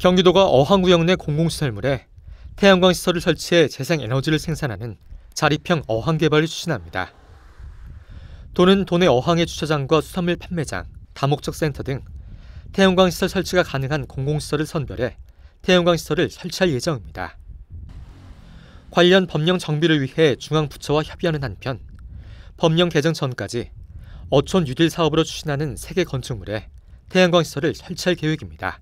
경기도가 어항구역 내 공공시설물에 태양광 시설을 설치해 재생에너지를 생산하는 자립형 어항 개발을 추진합니다. 도는 도내 어항의 주차장과 수산물 판매장, 다목적 센터 등 태양광 시설 설치가 가능한 공공시설을 선별해 태양광 시설을 설치할 예정입니다. 관련 법령 정비를 위해 중앙부처와 협의하는 한편 법령 개정 전까지 어촌 유딜 사업으로 추진하는 세계 건축물에 태양광 시설을 설치할 계획입니다.